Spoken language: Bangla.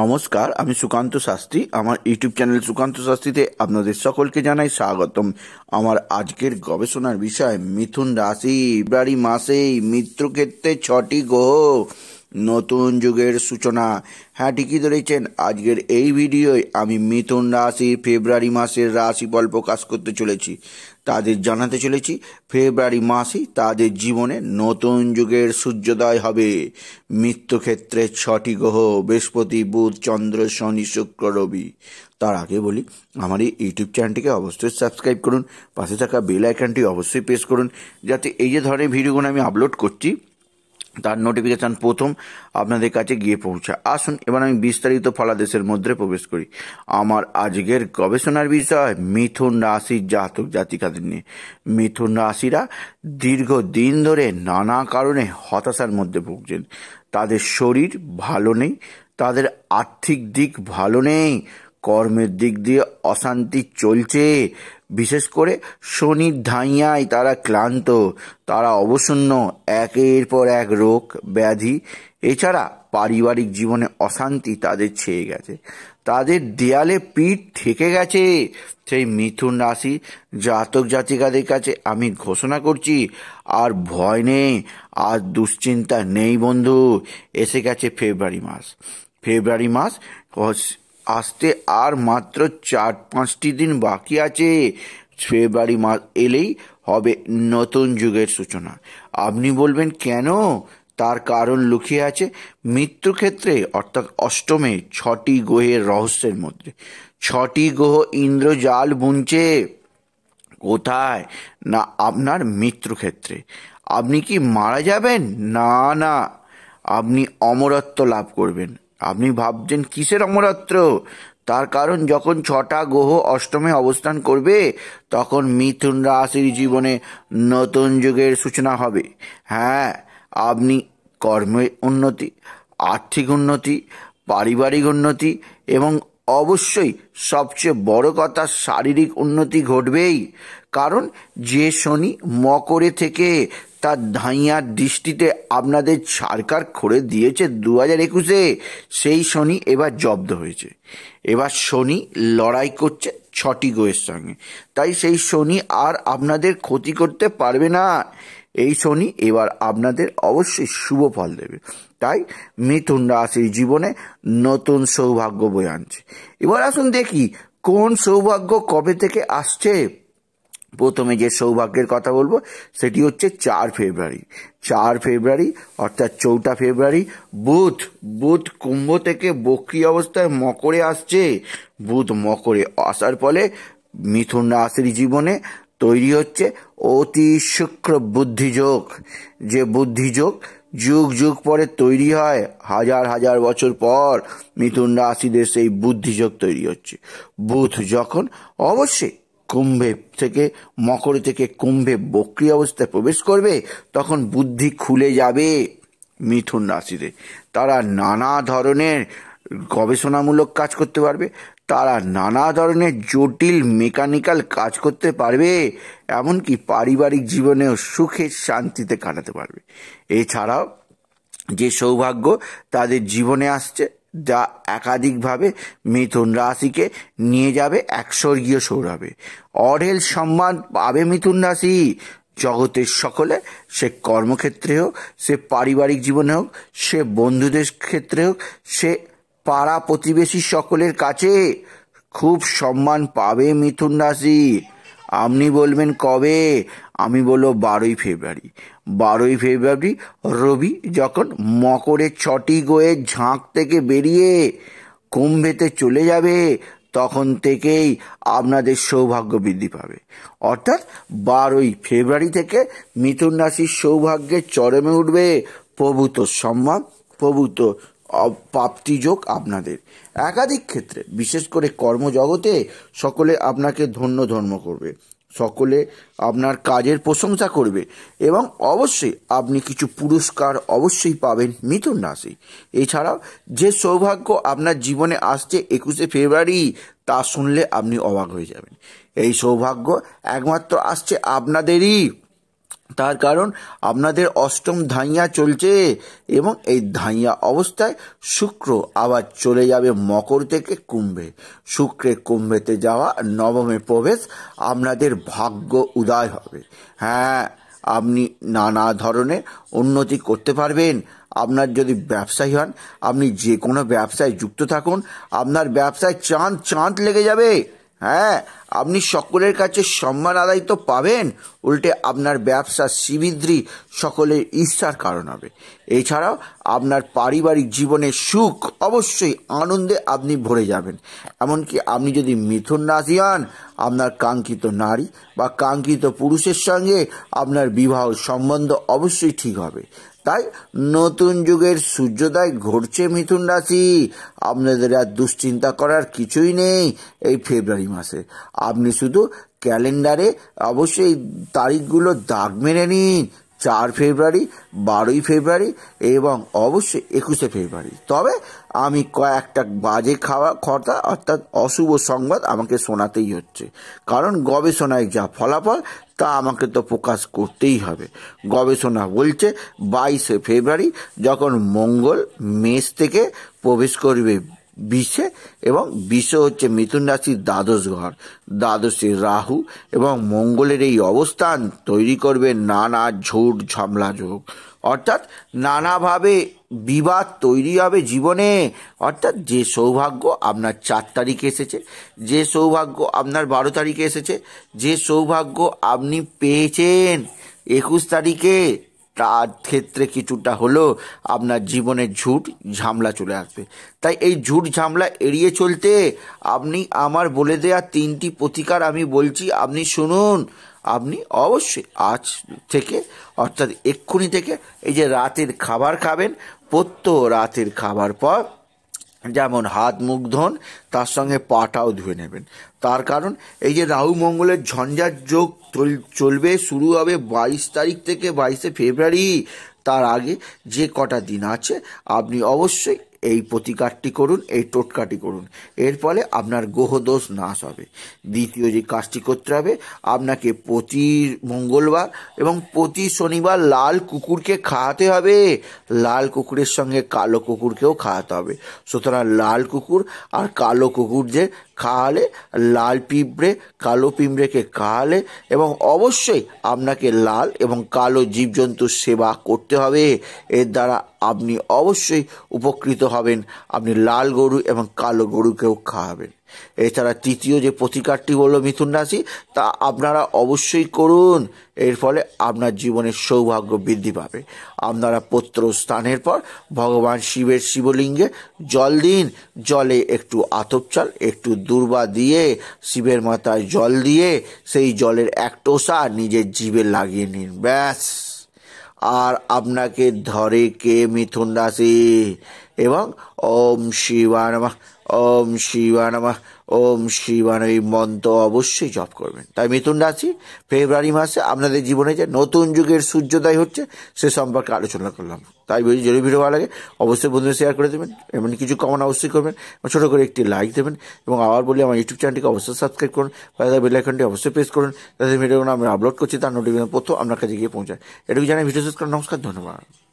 নমস্কার আমি সুকান্ত শাস্ত্রী আমার ইউটিউব চ্যানেল সুকান্ত শাস্ত্রীতে আপনাদের সকলকে জানাই স্বাগতম আমার আজকের গবেষণার বিষয় মিথুন রাশি ফেব্রুয়ারি মাসেই মিত্রক্ষেত্রে ছটি গ্রহ নতুন যুগের সূচনা হ্যাঁ ঠিকই ধরেছেন আজকের এই ভিডিওয় আমি মিথুন রাশি ফেব্রুয়ারি মাসের রাশিফল প্রকাশ করতে চলেছি তাদের জানাতে চলেছি ফেব্রুয়ারি মাসই তাদের জীবনে নতুন যুগের সূর্যোদয় হবে মৃত্যুক্ষেত্রে ছটি গ্রহ বৃহস্পতি বুধ চন্দ্র শনি শুক্র রবি তার আগে বলি আমার এই ইউটিউব চ্যানেলটিকে অবশ্যই সাবস্ক্রাইব করুন পাশে থাকা বেল আইকনটি অবশ্যই প্রেস করুন যাতে এই যে ধরনের ভিডিওগুলো আমি আপলোড করছি তার নোটিফিকেশান প্রথম আপনাদের কাছে গিয়ে পৌঁছা আসুন এবার আমি বিস্তারিত ফলাদেশের মধ্যে প্রবেশ করি আমার আজকের গবেষণার বিষয় মিথুন রাশির জাতক জাতিকাদের নিয়ে মিথুন রাশিরা দীর্ঘদিন ধরে নানা কারণে হতাশার মধ্যে ভুগছেন তাদের শরীর ভালো নেই তাদের আর্থিক দিক ভালো নেই কর্মের দিক দিয়ে অশান্তি চলছে বিশেষ করে শনির ধাইয়ায় তারা ক্লান্ত তারা অবসন্ন একের পর এক রোগ ব্যাধি এছাড়া পারিবারিক জীবনে অশান্তি তাদের ছেয়ে গেছে তাদের দেয়ালে পিঠ ঠেকে গেছে সেই মিথুন রাশি জাতক জাতিকাদের কাছে আমি ঘোষণা করছি আর ভয় নেই আর দুশ্চিন্তা নেই বন্ধু এসে গেছে ফেব্রুয়ারি মাস ফেব্রুয়ারি মাস আসতে আর মাত্র চার পাঁচটি দিন বাকি আছে ফেব্রুয়ারি মাস এলেই হবে নতুন যুগের সূচনা আপনি বলবেন কেন তার কারণ লুকিয়ে আছে মৃত্যুক্ষেত্রে অর্থাৎ অষ্টমে ছটি গ্রহের রহস্যের মধ্যে ছটি গ্রহ ইন্দ্রজাল বুনছে কোথায় না আপনার মৃত্যুক্ষেত্রে আপনি কি মারা যাবেন না না আপনি অমরত্ব লাভ করবেন আপনি ভাবছেন কিসের অমরাত্র তার কারণ যখন ছটা গ্রহ অষ্টমে অবস্থান করবে তখন মিথুন রাশির জীবনে নতুন যুগের সূচনা হবে হ্যাঁ আপনি কর্মে উন্নতি আর্থিক উন্নতি পারিবারিক উন্নতি এবং অবশ্যই সবচেয়ে বড় কথা শারীরিক উন্নতি ঘটবেই কারণ যে শনি মকরে থেকে তার ধাইয়ার দৃষ্টিতে আপনাদের সরকার করে দিয়েছে দু হাজার একুশে সেই শনি এবার জব্দ হয়েছে এবার শনি লড়াই করছে ছটি গোয়ের সঙ্গে তাই সেই শনি আর আপনাদের ক্ষতি করতে পারবে না এই শনি এবার আপনাদের অবশ্যই শুভ ফল দেবে তাই মিথুন রাশির জীবনে নতুন সৌভাগ্য বয়ে আনছে এবার আসুন দেখি কোন সৌভাগ্য কবে থেকে আসছে প্রথমে যে সৌভাগ্যের কথা বলবো সেটি হচ্ছে চার ফেব্রুয়ারি চার ফেব্রুয়ারি অর্থাৎ চৌঠা ফেব্রুয়ারি বুধ বুধ কুম্ভ থেকে বক্রি অবস্থায় মকরে আসছে বুধ মকরে আসার ফলে মিথুন রাশির জীবনে তৈরি হচ্ছে অতি শুক্র বুদ্ধিযোগ যে বুদ্ধিযোগ যুগ যুগ পরে তৈরি হয় হাজার হাজার বছর পর মিথুন রাশিদের সেই বুদ্ধিযোগ তৈরি হচ্ছে বুধ যখন অবশ্যই কুম্ভে থেকে মকর থেকে কুম্ভে বক্রী অবস্থায় প্রবেশ করবে তখন বুদ্ধি খুলে যাবে মিথুন রাশিতে তারা নানা ধরনের গবেষণামূলক কাজ করতে পারবে তারা নানা ধরনের জটিল মেকানিক্যাল কাজ করতে পারবে এমনকি পারিবারিক জীবনেও সুখে শান্তিতে কাটাতে পারবে এছাড়াও যে সৌভাগ্য তাদের জীবনে আসছে যা একাধিকভাবে মিথুন রাশিকে নিয়ে যাবে এক স্বর্গীয় সৌরভে অঢেল সম্মান পাবে মিথুন রাশি জগতের সকলে সে কর্মক্ষেত্রে হোক সে পারিবারিক জীবনে হোক সে বন্ধুদের ক্ষেত্রে হোক সে পাড়া প্রতিবেশী সকলের কাছে খুব সম্মান পাবে মিথুন রাশি আপনি বলবেন কবে আমি বলবো বারোই ফেব্রুয়ারি বারোই ফেব্রুয়ারি রবি যখন মকরের ছটি গোয়ে ঝাঁক থেকে বেরিয়ে কুম্ভেতে চলে যাবে তখন থেকেই আপনাদের সৌভাগ্য বৃদ্ধি পাবে অর্থাৎ বারোই ফেব্রুয়ারি থেকে মিথুন রাশির সৌভাগ্যের চরমে উঠবে প্রভূত সম্মান প্রভূত প্রাপ্তিযোগ আপনাদের একাধিক ক্ষেত্রে বিশেষ করে কর্মজগতে সকলে আপনাকে ধন্য ধর্ম করবে সকলে আপনার কাজের প্রশংসা করবে এবং অবশ্যই আপনি কিছু পুরস্কার অবশ্যই পাবেন মিথুন রাশি এছাড়াও যে সৌভাগ্য আপনার জীবনে আসছে একুশে ফেব্রুয়ারি তা শুনলে আপনি অবাক হয়ে যাবেন এই সৌভাগ্য একমাত্র আসছে আপনাদেরই তার কারণ আপনাদের অষ্টম ধাইয়া চলছে এবং এই ধাইয়া অবস্থায় শুক্র আবার চলে যাবে মকর থেকে কুম্ভে শুক্রের কুম্ভেতে যাওয়া নবমে প্রবেশ আপনাদের ভাগ্য উদয় হবে হ্যাঁ আপনি নানা ধরনের উন্নতি করতে পারবেন আপনার যদি ব্যবসায়ী হন আপনি যে কোনো ব্যবসায় যুক্ত থাকুন আপনার ব্যবসায় চাঁদ চাঁদ লেগে যাবে হ্যাঁ আপনি সকলের কাছে সম্মান আদায় তো পাবেন উল্টে আপনার ব্যবসা শিবিদ্রি সকলের ঈর্ষার কারণ হবে এছাড়াও আপনার পারিবারিক জীবনে সুখ অবশ্যই আনন্দে আপনি ভরে যাবেন এমনকি আপনি যদি মিথুন রাশি হন আপনার কাঙ্ক্ষিত নারী বা কাঙ্ক্ষিত পুরুষের সঙ্গে আপনার বিবাহ সম্বন্ধ অবশ্যই ঠিক হবে তাই নতুন যুগের সূর্যোদয় ঘটছে মিথুন রাশি আপনাদের আর দুশ্চিন্তা করার কিছুই নেই এই ফেব্রুয়ারি মাসে আপনি শুধু ক্যালেন্ডারে অবশ্যই তারিখগুলো দাগ মেরে নিন চার ফেব্রুয়ারি বারোই ফেব্রুয়ারি এবং অবশ্যই একুশে ফেব্রুয়ারি তবে আমি কয়েকটা বাজে খাওয়া খরচা অর্থাৎ অশুভ সংবাদ আমাকে শোনাতেই হচ্ছে কারণ গবেষণায় যা ফলাফল তা আমাকে তো প্রকাশ করতেই হবে গবেষণা বলছে বাইশে ফেব্রুয়ারি যখন মঙ্গল মেষ থেকে প্রবেশ করবে বিষে এবং বিষ হচ্ছে মিথুন রাশির দ্বাদশ ঘর দ্বাদশে রাহু এবং মঙ্গলের এই অবস্থান তৈরি করবে নানা ঝোট ঝামলা যোগ অর্থাৎ নানাভাবে বিবাদ তৈরি হবে জীবনে অর্থাৎ যে সৌভাগ্য আপনার চার তারিখে এসেছে যে সৌভাগ্য আপনার বারো তারিখে এসেছে যে সৌভাগ্য আপনি পেয়েছেন একুশ তারিখে তার ক্ষেত্রে কিছুটা হলেও আপনার জীবনে ঝুট ঝামলা চলে আসবে তাই এই ঝুট ঝামলা এড়িয়ে চলতে আপনি আমার বলে দেয়া তিনটি প্রতিকার আমি বলছি আপনি শুনুন আপনি অবশ্যই আজ থেকে অর্থাৎ এক্ষুনি থেকে এই যে রাতের খাবার খাবেন প্রত্যহ রাতের খাবার পর যেমন হাত মুখ ধন তার সঙ্গে পাটাও ধুয়ে নেবেন তার কারণ এই যে রাহু মঙ্গলের ঝঞ্ঝার যোগ চলবে শুরু হবে বাইশ তারিখ থেকে বাইশে ফেব্রুয়ারি তার আগে যে কটা দিন আছে আপনি অবশ্যই এই প্রতিকারটি করুন এই টোটকাটি করুন এর ফলে আপনার গ্রহদোষ নাশ হবে দ্বিতীয় যে কাজটি করতে হবে আপনাকে প্রতি মঙ্গলবার এবং প্রতি শনিবার লাল কুকুরকে খাওয়াতে হবে লাল কুকুরের সঙ্গে কালো কুকুরকেও খাওয়াতে হবে সুতরাং লাল কুকুর আর কালো কুকুর যে খাওয়ালে লাল পিঁপড়ে কালো পিঁপড়েকে খাওয়ালে এবং অবশ্যই আপনাকে লাল এবং কালো জীবজন্তুর সেবা করতে হবে এর দ্বারা আপনি অবশ্যই উপকৃত হবেন আপনি লাল গরু এবং কালো গরুকেও খাওয়াবেন এছাড়া তৃতীয় যে প্রতিকারটি হলো মিথুন রাশি তা আপনারা অবশ্যই করুন এর ফলে আপনার জীবনের সৌভাগ্য বৃদ্ধি পাবে আপনারা পত্র স্থানের পর ভগবান শিবের শিবলিঙ্গে জল দিন জলে একটু আতপচাল একটু দুর্বা দিয়ে শিবের মাথায় জল দিয়ে সেই জলের এক টোসা নিজের জীবে লাগিয়ে নিন ব্যাস আর আপনাকে ধরে কে মিথুন রাশি এবং ওম শিবানমা ওম শিবানমা ওম এই মন্ত্র অবশ্যই জপ করবেন তাই মিথুন রাশি ফেব্রুয়ারি মাসে আপনাদের জীবনে যে নতুন যুগের সূর্যোদয় হচ্ছে সে সম্পর্কে আলোচনা করলাম তাই বলছি যদি ভিডিও ভালো লাগে অবশ্যই বন্ধুদের শেয়ার করে দেবেন এমন কিছু কমন অবশ্যই করবেন ছোটো করে একটি লাইক দেবেন এবং আবার বলি আমার ইউটিউব চ্যানেলটিকে অবশ্যই সাবস্ক্রাইব করুন তাদের বেলাইকনটি অবশ্যই প্রেস করুন তাদের ভিডিওগুলো আমি আপলোড করছি তার নোটিফিকেশন প্রথম আপনার কাছে গিয়ে পৌঁছায় এটুকু জানাই ভিডিও শেষ করেন নমস্কার ধন্যবাদ